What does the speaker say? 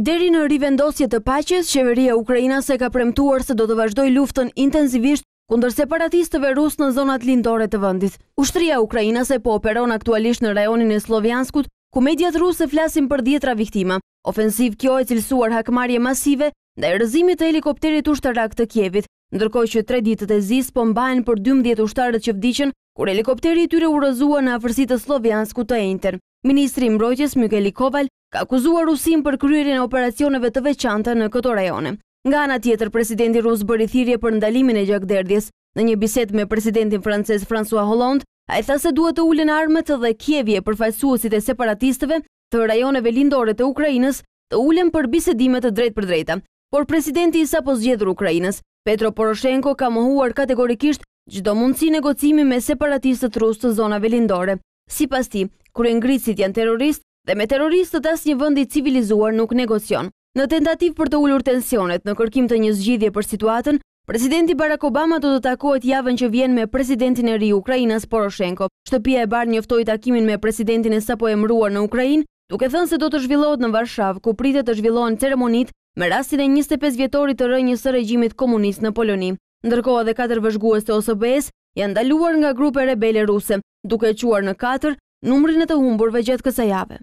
Deri në rivendosje të paches, qeveria Ukrajina se ka premtuar se do të vazhdoj luftën intenzivisht kundër separatistëve rusë në zonat lindore të vëndit. Ushtria Ukrajina se po operon aktualisht në rajonin e Slovjanskut, ku medjat rusë flasin flasim për djetra viktima. Ofensiv kjo e cilësuar hakmarje masive dhe e rëzimit e helikopterit ushtë të rak të kjevit, ndërkoj që tre ditët e zis po mbajnë për 12 ushtarët që vdichen, kur helikopterit tyre u rëzua në afërsitë të Slovjanskut të e Ministri Mbrojtjes Mykeli Koval ka akuzuar Rusin për kryerin e operacioneve të veçanta në këto rajone. Nga ana tjetër, presidenti rus bëri thirrje për ndalimin e gjakderdhjes. Në një bisedë me presidentin francez François Hollande, ai tha se duhet të ulen armët dhe Kievi e përfaqësuesit e separatistëve të rajoneve lindore të Ukrainës të ulen për bisedime të drejtpërdrejta. për drejta. Por presidenti i sapo zgjedhur Ukrainës, Petro Poroshenko ka mohuar kategorikisht çdo mundësi negocimi me separatistët rusë të zonave lindore. Si pas ti, kërë ngritësit janë terrorist dhe me terroristët të tas një vëndi civilizuar nuk negocion. Në tentativ për të ullur tensionet në kërkim të një zgjidhje për situatën, Presidenti Barack Obama do të takohet javën që vjen me presidentin e ri Ukrajinas Poroshenko. Shtëpia e barë njëftoj takimin me presidentin e sa po e mruar në Ukrajin, duke thënë se do të zhvillohet në Varshav, ku pritet të zhvillohen ceremonit me rastin e 25 vjetorit të rënjës të regjimit komunist në Poloni. Ndërkohë edhe 4 vëzhguës të osobes, janë ndaluar nga grupe rebele ruse, duke quar në katër numrin e të humburve gjithë kësa jave.